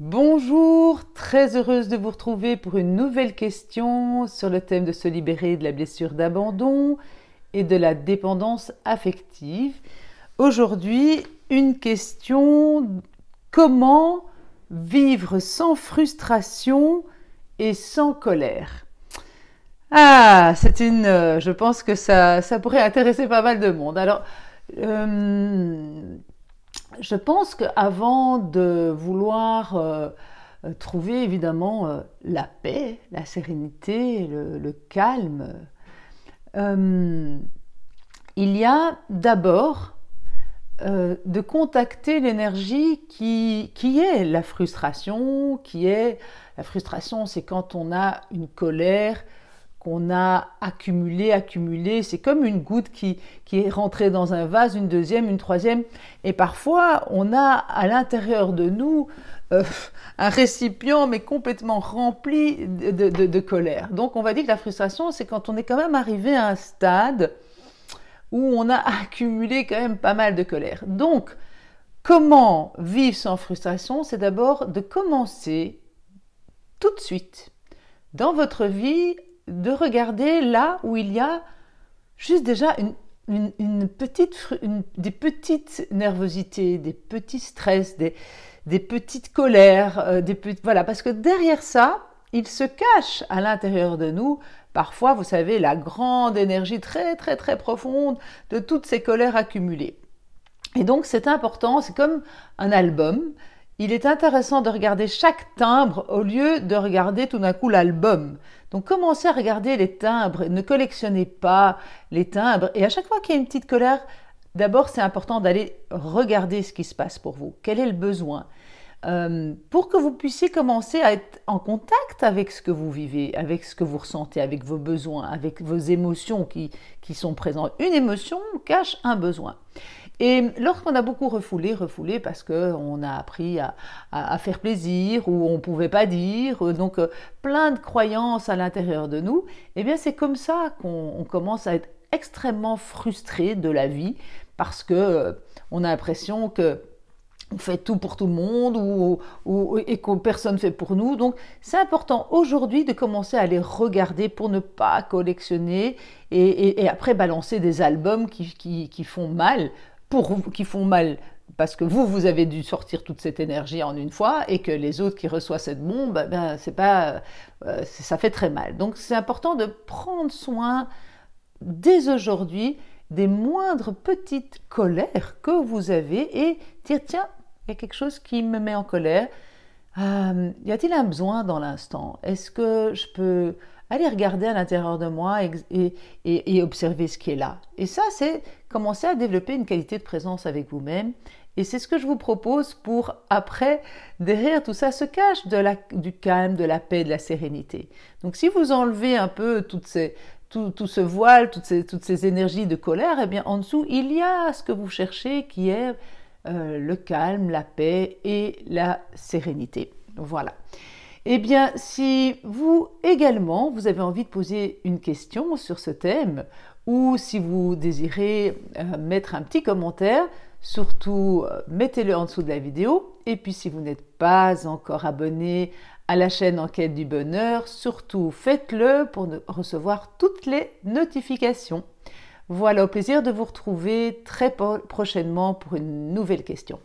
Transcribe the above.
Bonjour, très heureuse de vous retrouver pour une nouvelle question sur le thème de se libérer de la blessure d'abandon et de la dépendance affective. Aujourd'hui, une question comment vivre sans frustration et sans colère Ah, c'est une euh, je pense que ça pourrait intéresser pas mal de monde. Alors euh, je pense qu'avant de vouloir euh, euh, trouver évidemment euh, la paix, la sérénité, le, calme, il y a d'abord de contacter l'énergie qui, qui est la frustration, qui est la frustration, c'est quand on a une colère a accumulé, accumulé. C'est comme une goutte qui, est rentrée dans un vase, une deuxième, une troisième. Et parfois, on a à l'intérieur de nous euh, un récipient, mais complètement rempli de, de, colère. Donc, on va dire que la frustration, c'est quand on est quand même arrivé à un stade où on a accumulé quand même pas mal de colère. Donc, comment vivre sans frustration C'est d'abord de commencer tout de suite dans votre vie de regarder là où il y a juste déjà une, petite, des petites nervosités, des petits stress, des, des petites colères, euh, des voilà, parce que derrière ça, il se cache à l'intérieur de nous, parfois, vous savez, la grande énergie très très très profonde de toutes ces colères accumulées. Et donc c'est important, c'est comme un album. Il est intéressant de regarder chaque timbre au lieu de regarder tout d'un coup l'album. Donc commencez à regarder les timbres, ne collectionnez pas les timbres. Et à chaque fois qu'il y a une petite colère, d'abord c'est important d'aller regarder ce qui se passe pour vous. Quel est le besoin euh, pour que vous puissiez commencer à être en contact avec ce que vous vivez, avec ce que vous ressentez, avec vos besoins, avec vos émotions qui, qui sont présentes. Une émotion cache un besoin. Et lorsqu'on a beaucoup refoulé, refoulé parce qu'on a appris à, faire plaisir ou on ne pouvait pas dire, euh, donc euh, plein de croyances à l'intérieur de nous, et eh bien c'est comme ça qu'on commence à être extrêmement frustré de la vie parce que euh, on a l'impression que on fait tout pour tout le monde ou, et que personne fait pour nous. Donc c'est important aujourd'hui de commencer à les regarder pour ne pas collectionner et, après balancer des albums qui font mal pour, qui font mal parce que vous, vous avez dû sortir toute cette énergie en une fois et que les autres qui reçoivent cette bombe, eh ben, c'est pas, euh, ça fait très mal. Donc c'est important de prendre soin dès aujourd'hui des moindres petites colères que vous avez et dire tiens, il y a quelque chose qui me met en colère. Euh, y a-t-il un besoin dans l'instant Est-ce que je peux « Allez regarder à l'intérieur de moi et, observer ce qui est là. Et ça, c'est commencer à développer une qualité de présence avec vous-même. Et c'est ce que je vous propose pour après, derrière tout ça se cache de la, du calme, de la paix, de la sérénité. Donc si vous enlevez un peu toutes tout, ce voile, toutes ces, toutes ces énergies de colère, eh bien en dessous, il y a ce que vous cherchez qui est euh, le calme, la paix et la sérénité. Voilà. Eh bien, si vous également, vous avez envie de poser une question sur ce thème, ou si vous désirez euh, mettre un petit commentaire, surtout euh, mettez-le en dessous de la vidéo. Et puis si vous n'êtes pas encore abonné à la chaîne Enquête du Bonheur, surtout faites-le pour recevoir toutes les notifications. Voilà, au plaisir de vous retrouver très prochainement pour une nouvelle question.